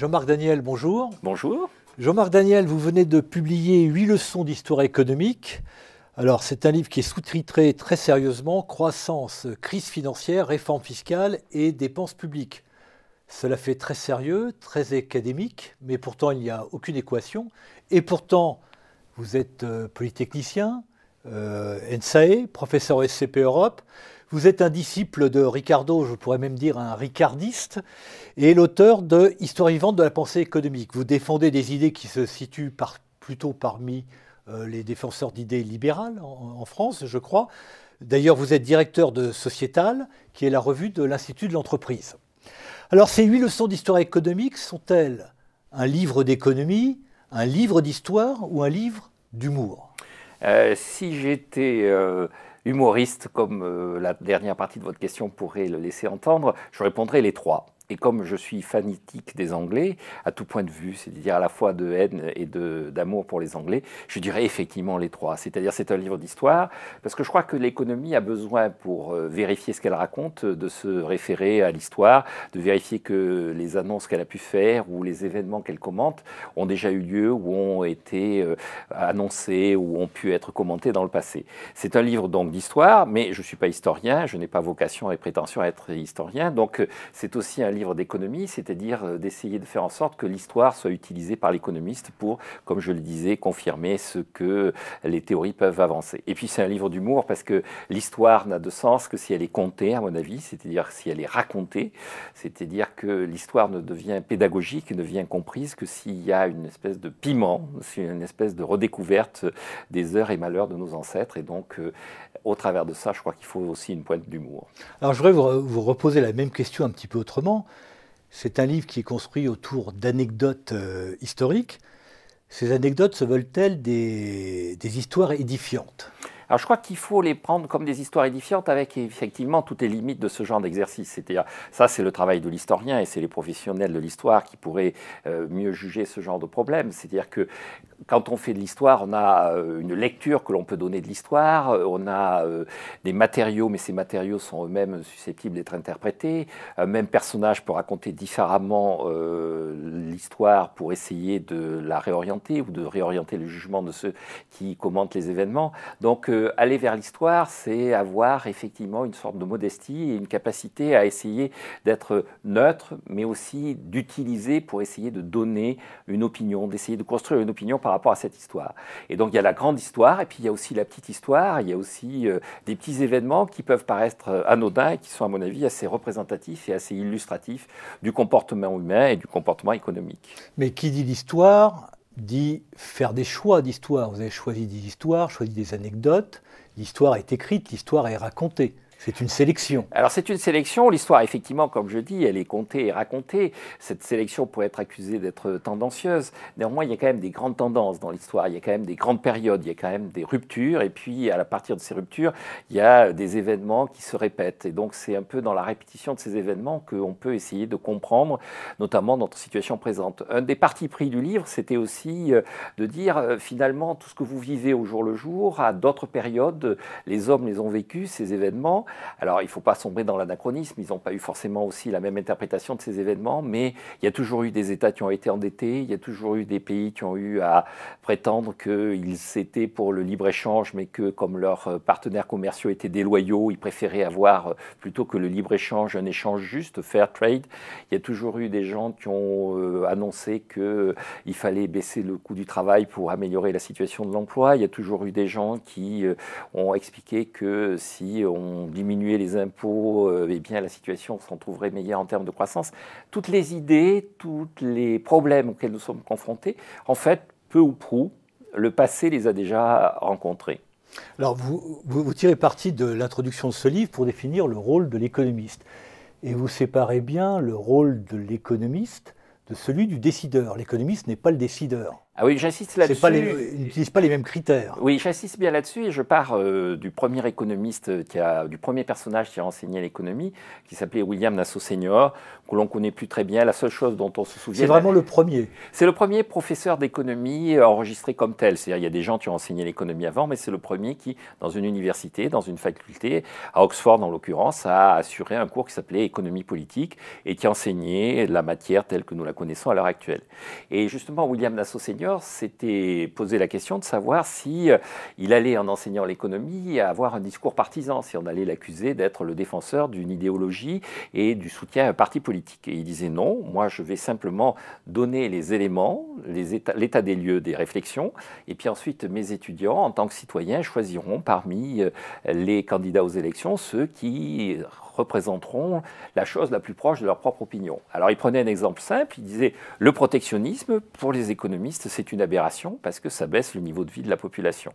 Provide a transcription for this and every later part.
Jean-Marc Daniel, bonjour. Bonjour. Jean-Marc Daniel, vous venez de publier huit leçons d'histoire économique. Alors, c'est un livre qui est sous-titré très sérieusement Croissance, crise financière, réforme fiscale et dépenses publiques. Cela fait très sérieux, très académique, mais pourtant il n'y a aucune équation. Et pourtant, vous êtes euh, polytechnicien, euh, NSAE, professeur SCP Europe. Vous êtes un disciple de Ricardo, je pourrais même dire un ricardiste, et l'auteur de Histoire vivante de la pensée économique. Vous défendez des idées qui se situent plutôt parmi euh, les défenseurs d'idées libérales en, France, je crois. D'ailleurs, vous êtes directeur de Sociétal, qui est la revue de l'Institut de l'entreprise. Alors, ces huit leçons d'histoire économique sont-elles un livre d'économie, un livre d'histoire ou un livre d'humour euh, Si j'étais euh, humoriste, comme euh, la dernière partie de votre question pourrait le laisser entendre, je répondrai les trois et comme je suis fanatique des Anglais, à tout point de vue, c'est-à-dire à la fois de haine et d'amour pour les Anglais, je dirais effectivement les trois. C'est-à-dire c'est un livre d'histoire, parce que je crois que l'économie a besoin, pour euh, vérifier ce qu'elle raconte, de se référer à l'histoire, de vérifier que les annonces qu'elle a pu faire ou les événements qu'elle commente ont déjà eu lieu ou ont été euh, annoncés ou ont pu être commentés dans le passé. C'est un livre donc d'histoire, mais je ne suis pas historien, je n'ai pas vocation et prétention à être historien, donc euh, c'est aussi un livre livre d'économie, c'est-à-dire euh, d'essayer de faire en sorte que l'histoire soit utilisée par l'économiste pour, comme je le disais, confirmer ce que les théories peuvent avancer. Et puis c'est un livre d'humour parce que l'histoire n'a de sens que si elle est contée, à mon avis, c'est-à-dire si elle est racontée, c'est-à-dire que l'histoire ne devient pédagogique, ne vient comprise que s'il y a une espèce de piment, une espèce de redécouverte des heures et malheurs de nos ancêtres. Et donc, euh, au travers de ça, je crois qu'il faut aussi une pointe d'humour. Alors, je voudrais vous reposer la même question un petit peu autrement. C'est un livre qui est construit autour d'anecdotes euh, historiques. Ces anecdotes se veulent-elles des histoires édifiantes alors je crois qu'il faut les prendre comme des histoires édifiantes avec effectivement toutes les limites de ce genre d'exercice. C'est-à-dire, ça c'est le travail de l'historien et c'est les professionnels de l'histoire qui pourraient euh, mieux juger ce genre de problème. C'est-à-dire que quand on fait de l'histoire, on a euh, une lecture que l'on peut donner de l'histoire, euh, on a des matériaux, mais ces matériaux sont eux-mêmes susceptibles d'être interprétés. Un même personnage peut raconter différemment l'histoire pour essayer de la réorienter ou de réorienter le jugement de ceux qui commentent les événements. Donc, aller vers l'histoire, c'est avoir effectivement une sorte de modestie et une capacité à essayer d'être neutre, mais aussi d'utiliser pour essayer de donner une opinion, d'essayer de construire une opinion par rapport à cette histoire. Et donc il y a la grande histoire, et puis il y a aussi la petite histoire, il y a aussi euh, des petits événements qui peuvent paraître euh, anodins et qui sont à mon avis assez représentatifs et assez illustratifs du comportement humain et du comportement économique. Mais qui dit l'histoire dit faire des choix d'histoire. Vous avez choisi des histoires, choisi des anecdotes. L'histoire est écrite, l'histoire est racontée. C'est une sélection. Alors c'est une sélection. L'histoire, effectivement, comme je dis, elle est comptée et racontée. Cette sélection pourrait être accusée d'être tendancieuse. Néanmoins, il y a quand même des grandes tendances dans l'histoire. Il y a quand même des grandes périodes. Il y a quand même des ruptures. Et puis, à partir de ces ruptures, il y a des événements qui se répètent. Et donc, c'est un peu dans la répétition de ces événements qu'on peut essayer de comprendre, notamment notre situation présente. Un des partis pris du livre, c'était aussi euh, de dire euh, finalement tout ce que vous vivez au jour le jour, à d'autres périodes, les hommes les ont vécus, ces événements, alors, il ne faut pas sombrer dans l'anachronisme. Ils n'ont pas eu forcément aussi la même interprétation de ces événements, mais il y a toujours eu des États qui ont été endettés. Il y a toujours eu des pays qui ont eu à prétendre qu'ils étaient pour le libre-échange, mais que comme leurs partenaires commerciaux étaient déloyaux, ils préféraient avoir, plutôt que le libre-échange, un échange juste, fair trade. Il y a toujours eu des gens qui ont euh, annoncé qu'il fallait baisser le coût du travail pour améliorer la situation de l'emploi. Il y a toujours eu des gens qui euh, ont expliqué que si on diminuer les impôts, et euh, eh bien la situation s'en trouverait meilleure en termes de croissance. Toutes les idées, tous les problèmes auxquels nous sommes confrontés, en fait, peu ou prou, le passé les a déjà rencontrés. Alors vous, vous tirez parti de l'introduction de ce livre pour définir le rôle de l'économiste. Et vous séparez bien le rôle de l'économiste de celui du décideur. L'économiste n'est pas le décideur. Ah oui, j'insiste là-dessus. ils n'utilisent pas les mêmes critères. Oui, j'insiste bien là-dessus et je pars euh, du premier économiste, euh, qui a, du premier personnage qui a enseigné l'économie, qui s'appelait William Nassau Senior, que l'on connaît plus très bien. La seule chose dont on se souvient. C'est vraiment le premier. C'est le premier professeur d'économie euh, enregistré comme tel. C'est-à-dire, il y a des gens qui ont enseigné l'économie avant, mais c'est le premier qui, dans une université, dans une faculté, à Oxford en l'occurrence, a assuré un cours qui s'appelait économie politique et qui enseignait la matière telle que nous la connaissons à l'heure actuelle. Et justement, William Nassau Senior s'était posé la question de savoir si euh, il allait, en enseignant l'économie, avoir un discours partisan, si on allait l'accuser d'être le défenseur d'une idéologie et du soutien à un parti politique. Et il disait non, moi je vais simplement donner les éléments, l'état des lieux des réflexions, et puis ensuite mes étudiants, en tant que citoyens, choisiront parmi euh, les candidats aux élections ceux qui représenteront la chose la plus proche de leur propre opinion. Alors il prenait un exemple simple, il disait le protectionnisme, pour les économistes, c'est une aberration parce que ça baisse le niveau de vie de la population.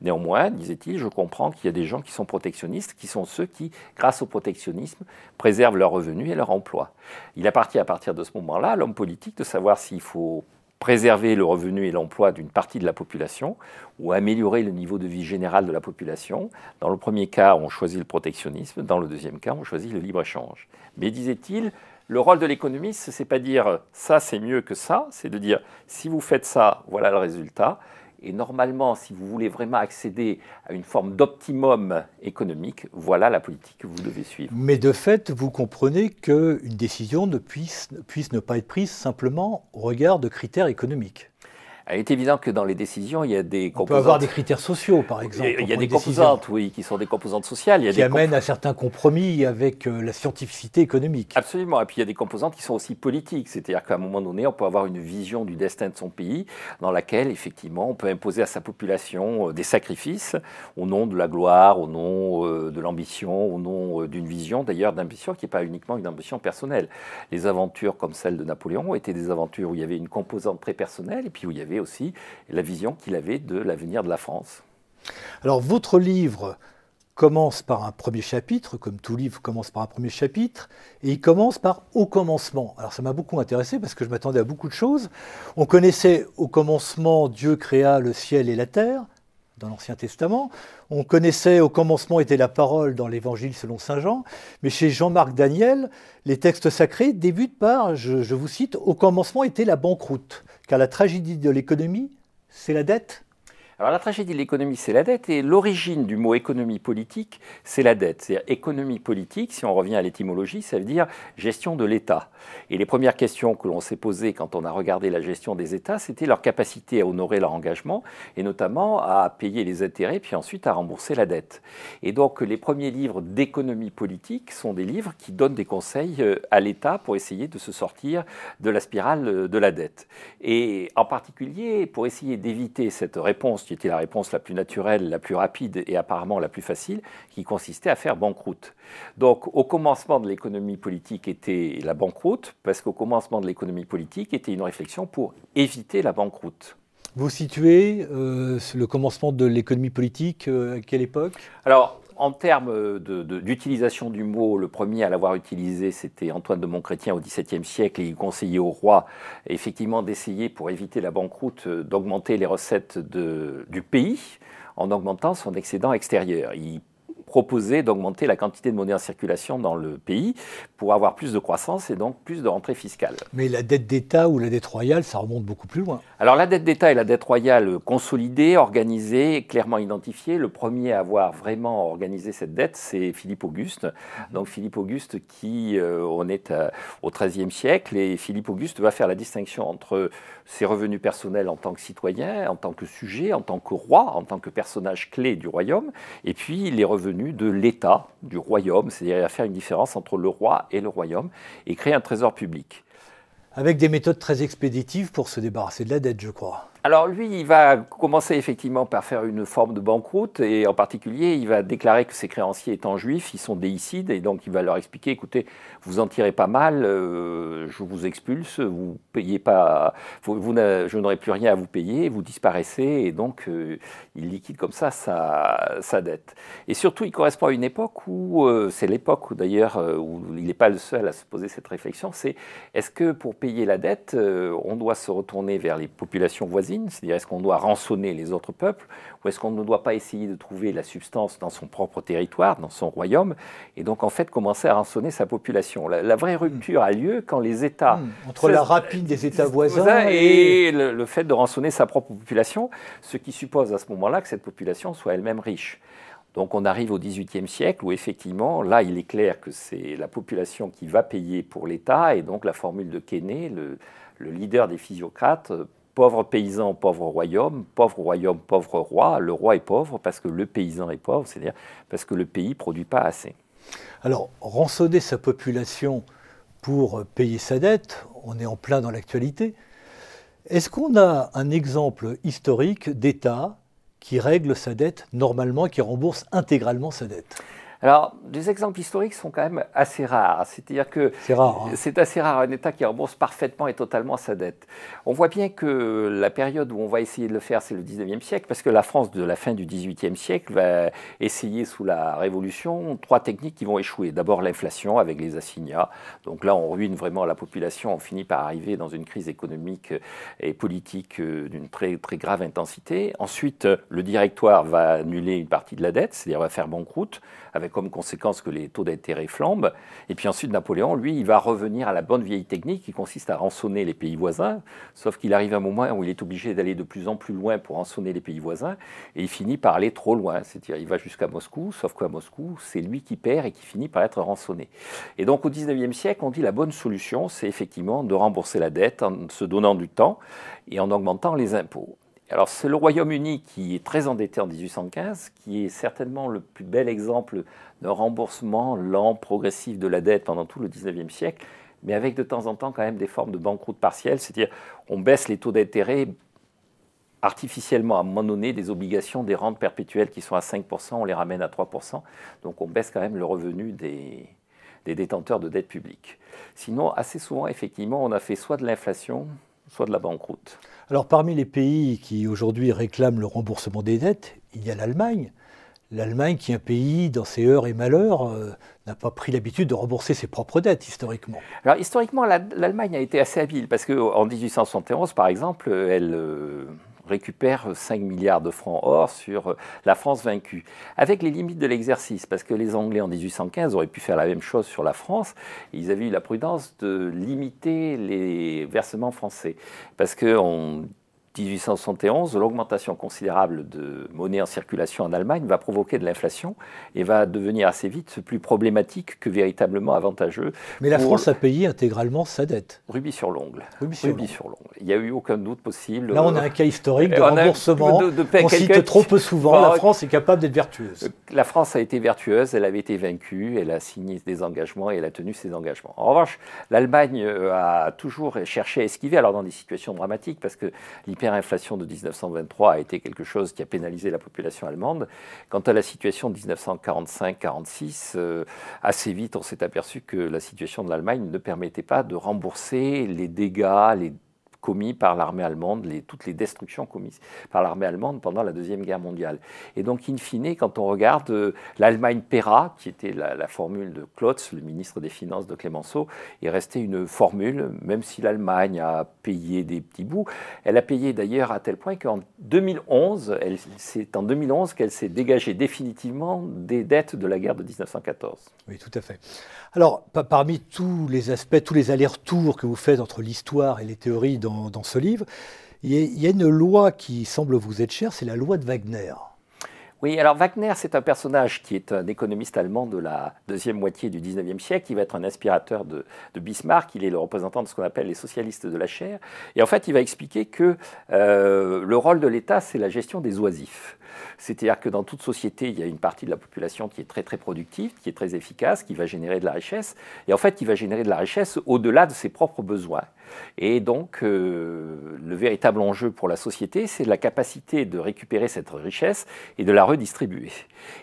Néanmoins, disait-il, je comprends qu'il y a des gens qui sont protectionnistes, qui sont ceux qui, grâce au protectionnisme, préservent leurs revenus et leur emploi. Il appartient à partir de ce moment-là à l'homme politique de savoir s'il faut préserver le revenu et l'emploi d'une partie de la population ou améliorer le niveau de vie général de la population. Dans le premier cas, on choisit le protectionnisme, dans le deuxième cas, on choisit le libre-échange. Mais disait-il, le rôle de l'économiste, c'est pas dire euh, ça c'est mieux que ça, c'est de dire si vous faites ça, voilà le résultat. Et normalement, si vous voulez vraiment accéder à une forme d'optimum économique, voilà la politique que vous devez suivre. Mais de fait, vous comprenez qu'une décision ne puisse, puisse ne pas être prise simplement au regard de critères économiques. Il est évident que dans les décisions, il y a des On peut avoir des critères sociaux, par exemple. Il y a, des composantes, oui, qui sont des composantes sociales. Il y a qui amènent à certains compromis avec euh, la scientificité économique. Absolument. Et puis il y a des composantes qui sont aussi politiques. C'est-à-dire qu'à un moment donné, on peut avoir une vision du destin de son pays dans laquelle, effectivement, on peut imposer à sa population euh, des sacrifices au nom de la gloire, au nom euh, de l'ambition, au nom d'une vision, d'ailleurs, d'ambition qui n'est pas uniquement une ambition personnelle. Les aventures comme celle de Napoléon étaient des aventures où il y avait une composante très personnelle et puis où il y avait aussi la vision qu'il avait de l'avenir de la France. Alors votre livre commence par un premier chapitre, comme tout livre commence par un premier chapitre, et il commence par Au commencement. Alors ça m'a beaucoup intéressé parce que je m'attendais à beaucoup de choses. On connaissait Au commencement, Dieu créa le ciel et la terre, dans l'Ancien Testament. On connaissait au commencement était la parole dans l'Évangile selon Saint Jean, mais chez Jean-Marc Daniel, les textes sacrés débutent par, je, je vous cite, au commencement était la banqueroute, car la tragédie de l'économie, c'est la dette. Alors la tragédie de l'économie, c'est la dette, et l'origine du mot économie politique, c'est la dette. C'est-à-dire économie politique, si on revient à l'étymologie, ça veut dire gestion de l'État. Et les premières questions que l'on s'est posées quand on a regardé la gestion des États, c'était leur capacité à honorer leur engagement, et notamment à payer les intérêts, puis ensuite à rembourser la dette. Et donc les premiers livres d'économie politique sont des livres qui donnent des conseils euh, à l'État pour essayer de se sortir de la spirale euh, de la dette. Et en particulier, pour essayer d'éviter cette réponse la réponse la plus naturelle, la plus rapide et apparemment la plus facile, qui consistait à faire banqueroute. Donc au commencement de l'économie politique était la banqueroute, parce qu'au commencement de l'économie politique était une réflexion pour éviter la banqueroute. Vous situez euh, le commencement de l'économie politique euh, à quelle époque Alors, en termes d'utilisation du mot, le premier à l'avoir utilisé, c'était Antoine de Montchrétien au XVIIe siècle, et il conseillait au roi, effectivement, d'essayer, pour éviter la banqueroute, d'augmenter les recettes du pays en augmentant son excédent extérieur proposer d'augmenter la quantité de monnaie en circulation dans le pays pour avoir plus de croissance et donc plus de rentrée fiscale. Mais la dette d'État ou la dette royale, ça remonte beaucoup plus loin. Alors la dette d'État et la dette royale consolidées, organisées, clairement identifiées, le premier à avoir vraiment organisé cette dette, c'est Philippe Auguste. Donc Philippe Auguste qui, euh, on est euh, au XIIIe siècle, et Philippe Auguste va faire la distinction entre ses revenus personnels en tant que citoyen, en tant que sujet, en tant que roi, en tant que personnage clé du royaume, et puis les revenus de l'État, du royaume, c'est-à-dire faire une différence entre le roi et le royaume, et créer un trésor public. Avec des méthodes très expéditives pour se débarrasser de la dette, je crois. Alors lui, il va commencer effectivement par faire une forme de banqueroute et en particulier, il va déclarer que ses créanciers étant juifs, ils sont déicides et donc il va leur expliquer, écoutez, vous en tirez pas mal, euh, je vous expulse, vous payez pas, je n'aurai plus rien à vous payer, vous disparaissez et donc euh, il liquide comme ça sa, dette. Et surtout, il correspond à une époque où, euh, c'est l'époque d'ailleurs où il n'est pas le seul à se poser cette réflexion, c'est est-ce que pour payer la dette, on doit se retourner vers les populations voisines c'est-à-dire est-ce qu'on doit rançonner les autres peuples, ou est-ce qu'on ne doit pas essayer de trouver la substance dans son propre territoire, dans son royaume, et donc en fait commencer à rançonner sa population. La, vraie rupture a lieu quand les États... Hmm, entre la rapide des États voisins et, le, fait de rançonner sa propre population, ce qui suppose à ce moment-là que cette population soit elle-même riche. Donc on arrive au XVIIIe siècle où effectivement, là, il est clair que c'est la population qui va payer pour l'État et donc la formule de Quesnay, le leader des physiocrates, Pauvre paysan, pauvre royaume, pauvre royaume, pauvre roi. Le roi est pauvre parce que le paysan est pauvre, c'est-à-dire parce que le pays ne produit pas assez. Alors, rançonner sa population pour payer sa dette, on est en plein dans l'actualité. Est-ce qu'on a un exemple historique d'État qui règle sa dette normalement, qui rembourse intégralement sa dette alors, des exemples historiques sont quand même assez rares. C'est-à-dire que hein. c'est assez rare un État qui rembourse parfaitement et totalement sa dette. On voit bien que la période où on va essayer de le faire, c'est le 19e siècle, parce que la France de la fin du 18e siècle va essayer sous la Révolution trois techniques qui vont échouer. D'abord l'inflation avec les assignats. Donc là, on ruine vraiment la population. On finit par arriver dans une crise économique et politique euh, d'une très, très grave intensité. Ensuite, le directoire va annuler une partie de la dette, c'est-à-dire va faire banqueroute avec comme conséquence que les taux d'intérêt flambent. Et puis ensuite, Napoléon, lui, il va revenir à la bonne vieille technique qui consiste à rançonner les pays voisins, sauf qu'il arrive un moment où il est obligé d'aller de plus en plus loin pour rançonner les pays voisins, et il finit par aller trop loin, c'est-à-dire il va jusqu'à Moscou, sauf qu'à Moscou, c'est lui qui perd et qui finit par être rançonné. Et donc au 19e siècle, on dit la bonne solution, c'est effectivement de rembourser la dette en se donnant du temps et en augmentant les impôts. Alors c'est le Royaume-Uni qui est très endetté en 1815, qui est certainement le plus bel exemple d'un remboursement lent, progressif de la dette pendant tout le 19e siècle, mais avec de temps en temps quand même des formes de banqueroute partielle, c'est-à-dire on baisse les taux d'intérêt artificiellement, à un moment donné, des obligations, des rentes perpétuelles qui sont à 5%, on les ramène à 3%, donc on baisse quand même le revenu des, des détenteurs de dette publique. Sinon, assez souvent, effectivement, on a fait soit de l'inflation, soit de la banqueroute. Alors parmi les pays qui aujourd'hui réclament le remboursement des dettes, il y a l'Allemagne. L'Allemagne, qui est un pays, dans ses heures et malheurs, euh, n'a pas pris l'habitude de rembourser ses propres dettes, historiquement. Alors, historiquement, l'Allemagne a été assez habile, parce qu'en 1871, par exemple, elle, euh, récupère 5 milliards de francs or sur euh, la France vaincue, avec les limites de l'exercice, parce que les Anglais en 1815 auraient pu faire la même chose sur la France, ils avaient eu la prudence de limiter les versements français, parce qu'on 1871, l'augmentation considérable de monnaie en circulation en Allemagne va provoquer de l'inflation et va devenir assez vite plus problématique que véritablement avantageux. Mais la France a payé intégralement sa dette. Rubis sur l'ongle. Rubis sur l'ongle. Il n'y a eu aucun doute possible. Là, on a un cas historique de remboursement. De, de, on cite trop peu souvent. La France est capable d'être vertueuse. Euh, la France a été vertueuse. Elle avait été vaincue. Elle a signé des engagements et elle a tenu ses engagements. En revanche, l'Allemagne euh, a toujours cherché à esquiver, alors dans des situations dramatiques, parce que l'IP inflation de 1923 a été quelque chose qui a pénalisé la population allemande. Quant à la situation de 1945-46, euh, assez vite, on s'est aperçu que la situation de l'Allemagne ne permettait pas de rembourser les dégâts, les commis par l'armée allemande, les, toutes les destructions commises par l'armée allemande pendant la Deuxième Guerre mondiale. Et donc, in fine, quand on regarde euh, l'Allemagne paiera, qui était la, la, formule de Klotz, le ministre des Finances de Clémenceau, est restée une formule, même si l'Allemagne a payé des petits bouts. Elle a payé d'ailleurs à tel point qu'en 2011, c'est en 2011 qu'elle s'est dégagée définitivement des dettes de la guerre de 1914. Oui, tout à fait. Alors, parmi tous les aspects, tous les allers-retours que vous faites entre l'histoire et les théories dans dans, ce livre. Il y, a, une loi qui semble vous être chère, c'est la loi de Wagner. Oui, alors Wagner, c'est un personnage qui est un économiste allemand de la deuxième moitié du 19e siècle, qui va être un inspirateur de, Bismarck, il est le représentant de ce qu'on appelle les socialistes de la chair, et en fait il va expliquer que euh, le rôle de l'État, c'est la gestion des oisifs. C'est-à-dire que dans toute société, il y a une partie de la population qui est très très productive, qui est très efficace, qui va générer de la richesse, et en fait qui va générer de la richesse au-delà de ses propres besoins. Et donc euh, le véritable enjeu pour la société, c'est la capacité de récupérer cette richesse et de la redistribuer.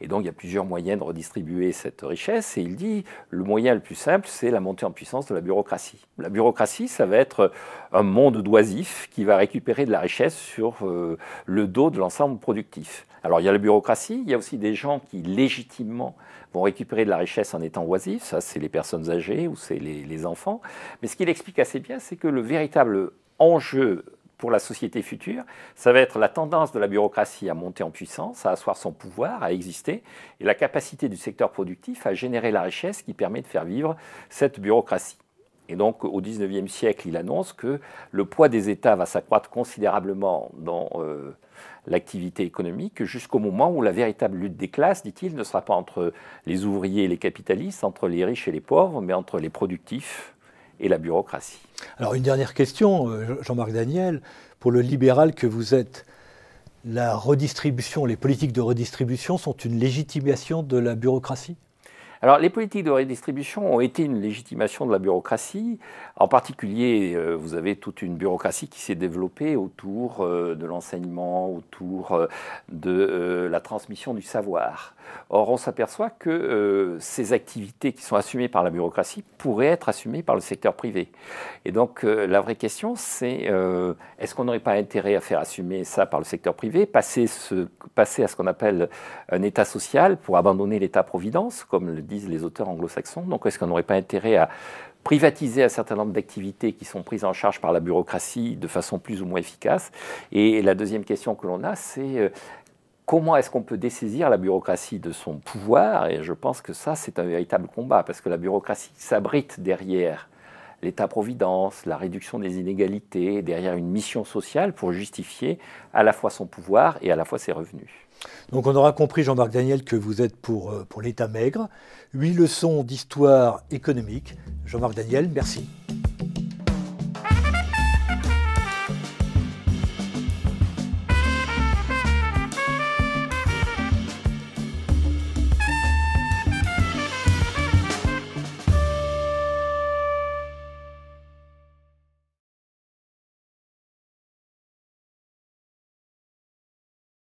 Et donc il y a plusieurs moyens de redistribuer cette richesse, et il dit le moyen le plus simple, c'est la montée en puissance de la bureaucratie. La bureaucratie, ça va être un monde d'oisifs qui va récupérer de la richesse sur euh, le dos de l'ensemble productif. Alors il y a la bureaucratie, il y a aussi des gens qui légitimement vont récupérer de la richesse en étant oisifs, ça c'est les personnes âgées ou c'est les, enfants. Mais ce qu'il explique assez bien, c'est que le véritable enjeu pour la société future, ça va être la tendance de la bureaucratie à monter en puissance, à asseoir son pouvoir, à exister, et la capacité du secteur productif à générer la richesse qui permet de faire vivre cette bureaucratie. Et donc, au XIXe siècle, il annonce que le poids des États va s'accroître considérablement dans euh, l'activité économique jusqu'au moment où la véritable lutte des classes, dit-il, ne sera pas entre les ouvriers et les capitalistes, entre les riches et les pauvres, mais entre les productifs et la bureaucratie. Alors, une dernière question, euh, Jean-Marc Daniel. Pour le libéral que vous êtes, la redistribution, les politiques de redistribution sont une légitimation de la bureaucratie alors les politiques de redistribution ont été une légitimation de la bureaucratie. En particulier, euh, vous avez toute une bureaucratie qui s'est développée autour euh, de l'enseignement, autour euh, de la transmission du savoir. Or, on s'aperçoit que ces activités qui sont assumées par la bureaucratie pourraient être assumées par le secteur privé. Et donc la vraie question, c'est est-ce qu'on n'aurait pas intérêt à faire assumer ça par le secteur privé, passer, passer à ce qu'on appelle un État social pour abandonner l'État-providence, comme le disent les auteurs anglo-saxons. Donc est-ce qu'on n'aurait pas intérêt à privatiser un certain nombre d'activités qui sont prises en charge par la bureaucratie de façon plus ou moins efficace Et la deuxième question que l'on a, c'est euh, comment est-ce qu'on peut dessaisir la bureaucratie de son pouvoir Et je pense que ça, c'est un véritable combat, parce que la bureaucratie s'abrite derrière l'État-providence, la réduction des inégalités, derrière une mission sociale pour justifier à la fois son pouvoir et à la fois ses revenus. Donc on aura compris, Jean-Marc Daniel, que vous êtes pour, euh, l'État maigre. Huit leçons d'histoire économique. Jean-Marc Daniel, merci.